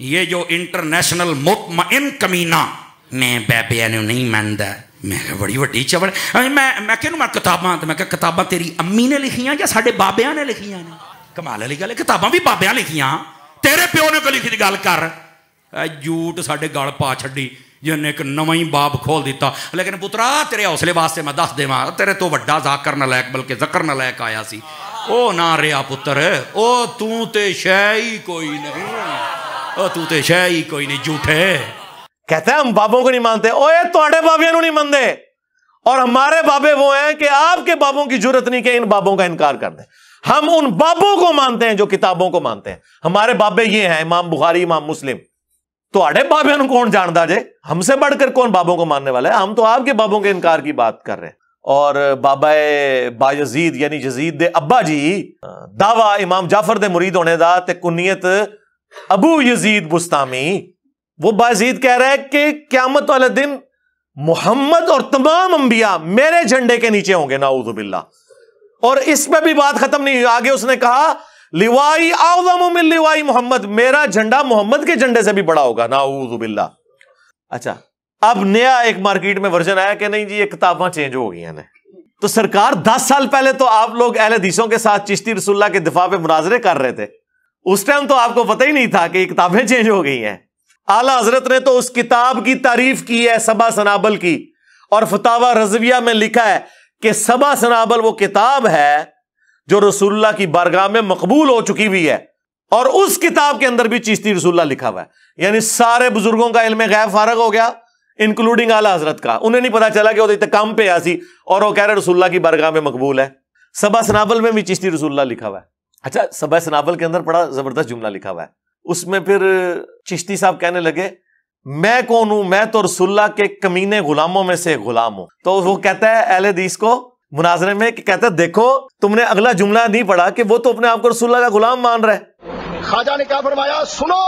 ये जो इंटरनेशनल इन कमीना मैं बैबिया ने नहीं मनता मैं बड़ी वड्डी चवल मैं मैं कहूँ मैं किताबां तो मैं क्या तेरी अम्मी ने लिखियां या साढ़े बाबिया ने लिखियां ने कमाल वाली गल किताबां भी बाबिया लिखिया तेरे प्यो ने को लिखी गल कर जूट साढ़े गल पा छी जिन्हें एक नवा ही बाब खोल दिता लेकिन पुत्रा तेरे हौसले वास्ते मैं दस देव तेरे तो व्डा जाकर नलैक बल्कि जकर नलैक आया सी ओ ना रिया पुत्र ओ तू तो शह ही कोई नहीं તુ તે છેઈ કોઈને જૂઠે કહેતા હમ બાપો કો ન માનતે ઓય તોડે બાપિયા નુ નહી મંદે ઓર હમારે બાબે વો હે કે આપ કે બાપો કી જરૂરત નહી કે ઇન બાપો કા ઇનકાર કર દે હમ ઉન બાબો કો માનતે હે જો કિતાબો કો માનતે હે હમારે બાબે યે હે ઇмам બુખારી ઇмам મુસ્લિમ તોડે બાપિયા નુ કોન જાનદા જے હમ સે બડકર કોન બાપો કો માનને વાલા હે હમ તો આપ કે બાપો કે ઇનકાર કી બાત કર રહે ઓર બાબા એ બાયઝીદ યાની જઝીદ દે અબ્બાજી દાવો ઇмам জাফর દે મુરીદ હોને દા તે કુનિયત अबू यजीद बुस्तामी वो बाजीद कह रहा है कि क्यामत वाले दिन मोहम्मद और तमाम अंबिया मेरे झंडे के नीचे होंगे नाउजुबिल्ला और इस पर भी बात खत्म नहीं हुई आगे उसने कहा लिवाई आउम लिवाई मोहम्मद मेरा झंडा मोहम्मद के झंडे से भी बड़ा होगा नाउजुबिल्ला अच्छा अब नया एक मार्केट में वर्जन आया कि नहीं जी ये किताबा चेंज हो गई है तो सरकार दस साल पहले तो आप लोग अहल दिशों के साथ चिश्ती रसुल्ला के दिफा पे मुनाजरे कर रहे थे उस टाइम तो आपको पता ही नहीं था कि किताबें चेंज हो गई हैं आला हजरत ने तो उस किताब की तारीफ की है सबा सनाबल की और फतावा रजविया में लिखा है कि सबा सनाबल वो किताब है जो रसुल्ला की बारगाह में मकबूल हो चुकी हुई है और उस किताब के अंदर भी चिश्ती रसुल्ला लिखा हुआ है यानी सारे बुजुर्गों का इलम गैब फारग हो गया इंक्लूडिंग आला हजरत का उन्हें नहीं पता चला कि वो तो काम पे आसी और वो कह रहे रसुल्ला की बारगाह में मकबूल है सबा सनाबल में भी चिश्ती रसूल्ला लिखा हुआ है अच्छा सबा सनावल के अंदर बड़ा जबरदस्त जुमला लिखा हुआ है उसमें फिर चिश्ती साहब कहने लगे मैं कौन हूं मैं तो रसुल्ला के कमीने गुलामों में से गुलाम हूं तो वो कहता है अहले दीस को मुनाजरे में कि कहता है देखो तुमने अगला जुमला नहीं पढ़ा कि वो तो अपने आप को रसुल्ला का गुलाम मान रहे खाजा ने क्या फरमाया सुनो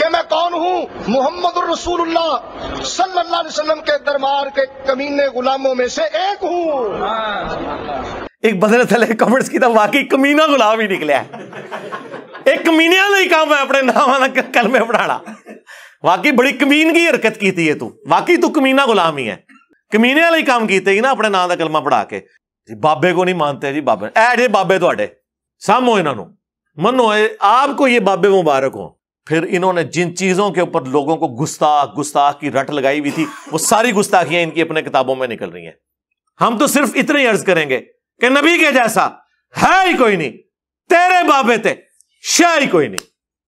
कि मैं कौन हूँ मोहम्मद रसूलुल्लाह सल्लल्लाहु अलैहि वसल्लम के दरबार के कमीने गुलामों में से एक हूँ एक बदले थले कमेंट्स की था वाकई कमीना गुलाब ही निकलिया एक कमीनिया ही काम है अपने नाव कलमे पढ़ा वाकई बड़ी कमीन की हरकत की है तू वाकई तू कमीना गुलाम ही है कमीने ही काम किए ना अपने ना का कलमा पढ़ा के बाबे को नहीं मानते जी बाबे ऐ जे बाबे थोड़े सामो इन्हों मनो आप को ये बाबे मुबारक हो फिर इन्होंने जिन चीजों के ऊपर लोगों को गुस्ताख गुस्ताख की रट लगाई हुई थी वो सारी गुस्ताखियां इनकी अपने किताबों में निकल रही हैं हम तो सिर्फ इतने अर्ज करेंगे कि नबी के जैसा है ही कोई नहीं तेरे बाबे ते शाह कोई नहीं